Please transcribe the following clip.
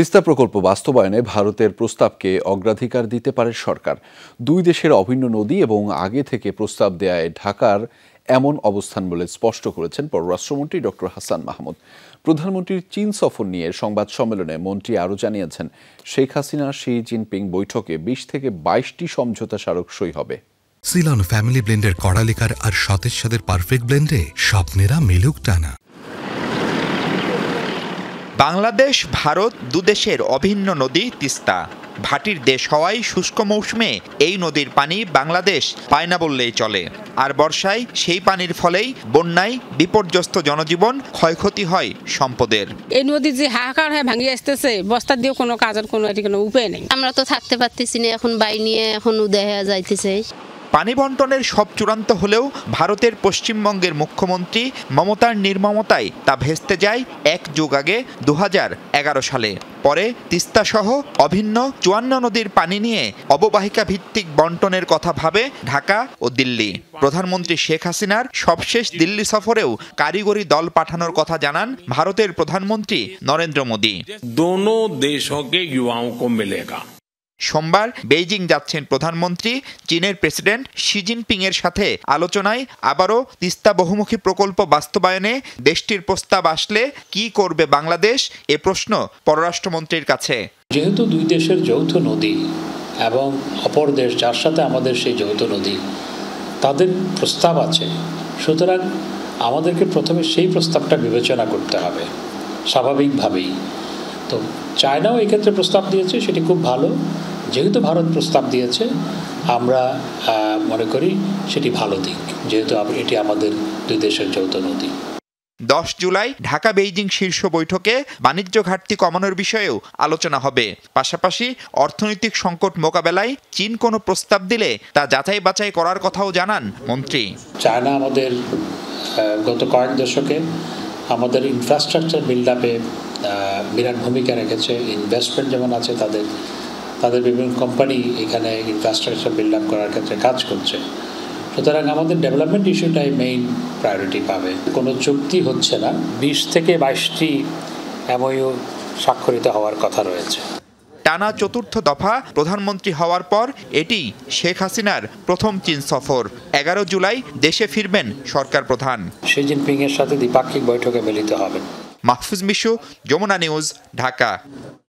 তিস্তা প্রকল্প বাস্তবায়নে ভারতের প্রস্তাবকে অগ্রাধিকার দিতে পারে সরকার দুই দেশের অভিন্ন নদী এবং আগে থেকে প্রস্তাব দেয়ায় ঢাকার এমন অবস্থান বলে স্পষ্ট করেছেন পররাষ্ট্রমন্ত্রী ডক্টর হাসান মাহমুদ প্রধানমন্ত্রীর চীন সফর নিয়ে সংবাদ সম্মেলনে মন্ত্রী আরও জানিয়েছেন শেখ হাসিনা শি জিনপিং বৈঠকে বিশ থেকে বাইশটি সমঝোতা স্মারক সই হবে সিলন ফ্যামিলি ব্লেন্ডের কড়ালিকার আর সতেজ সাদের পারফেক্ট ব্লেন্ডে স্বপ্নেরা মেলুক টানা বাংলাদেশ ভারত দুদেশের অভিন্ন নদী তিস্তা ভাটির দেশ হওয়ায় শুষ্ক মৌসুমে এই নদীর পানি বাংলাদেশ পায় না বললেই চলে আর বর্ষায় সেই পানির ফলেই বন্যায় বিপর্যস্ত জনজীবন ক্ষয়ক্ষতি হয় সম্পদের এই নদী যে হাহাকার হয়ে ভাঙিয়ে আসতেছে বস্তা দিয়ে কোনো কাজের কোনো কোনো উপায় নেই আমরা তো থাকতে পারতেছি না এখন বাই নিয়ে এখন উদয় হয়ে যাইতেছে পানি বন্টনের সব চূড়ান্ত হলেও ভারতের পশ্চিমবঙ্গের মুখ্যমন্ত্রী মমতার নির্মমতায় তা ভেস্তে যায় এক যুগ আগে দু সালে পরে তিস্তাসহ অভিন্ন চুয়ান্ন নদীর পানি নিয়ে অববাহিকা ভিত্তিক বন্টনের কথা ভাবে ঢাকা ও দিল্লি প্রধানমন্ত্রী শেখ হাসিনার সবশেষ দিল্লি সফরেও কারিগরি দল পাঠানোর কথা জানান ভারতের প্রধানমন্ত্রী নরেন্দ্র মোদী দোনো দেশকে সোমবার বেইজিং যাচ্ছেন প্রধানমন্ত্রী চীনের প্রেসিডেন্ট শি জিনপিংয়ের সাথে আলোচনায় আবারও তিস্তা বহুমুখী প্রকল্প বাস্তবায়নে দেশটির প্রস্তাব আসলে কি করবে বাংলাদেশ এ প্রশ্ন পররাষ্ট্রমন্ত্রীর কাছে যেহেতু দুই দেশের যৌথ নদী এবং অপর দেশ যার সাথে আমাদের সেই যৌথ নদী তাদের প্রস্তাব আছে সুতরাং আমাদেরকে প্রথমে সেই প্রস্তাবটা বিবেচনা করতে হবে স্বাভাবিকভাবেই তো চায়নাও এক্ষেত্রে প্রস্তাব দিয়েছে সেটি খুব ভালো যেহেতু ভারত প্রস্তাব দিয়েছে আমরা মনে করি সেটি ভালো দিক যেহেতু এটি আমাদের দুই দেশের যৌথ নদী দশ জুলাই ঢাকা বেইজিং শীর্ষ বৈঠকে বাণিজ্য ঘাটতি কমানোর বিষয়েও আলোচনা হবে পাশাপাশি অর্থনৈতিক সংকট মোকাবেলায় চীন কোনো প্রস্তাব দিলে তা যাচাই বাছাই করার কথাও জানান মন্ত্রী চায়না আমাদের গত কয়েক দশকে আমাদের ইনফ্রাস্ট্রাকচার বিল্ড আপে বিরাট ভূমিকা রেখেছে ইনভেস্টমেন্ট যেমন আছে তাদের তাদের বিভিন্ন কোম্পানি এখানে ইনফ্রাস্ট্রাকচার বিল্ড আপ করার ক্ষেত্রে কাজ করছে সুতরাং আমাদের ডেভেলপমেন্ট ইস্যুটাই মেইন প্রায়োরিটি পাবে কোনো চুক্তি হচ্ছে না বিশ থেকে বাইশটি এমও স্বাক্ষরিত হওয়ার কথা রয়েছে টানা চতুর্থ দফা প্রধানমন্ত্রী হওয়ার পর এটি শেখ হাসিনার প্রথম চীন সফর এগারো জুলাই দেশে ফিরবেন সরকার প্রধান শি জিনপিং এর সাথে দ্বিপাক্ষিক বৈঠকে মিলিত হবেন মাহফুজ মিশু যমুনা নিউজ ঢাকা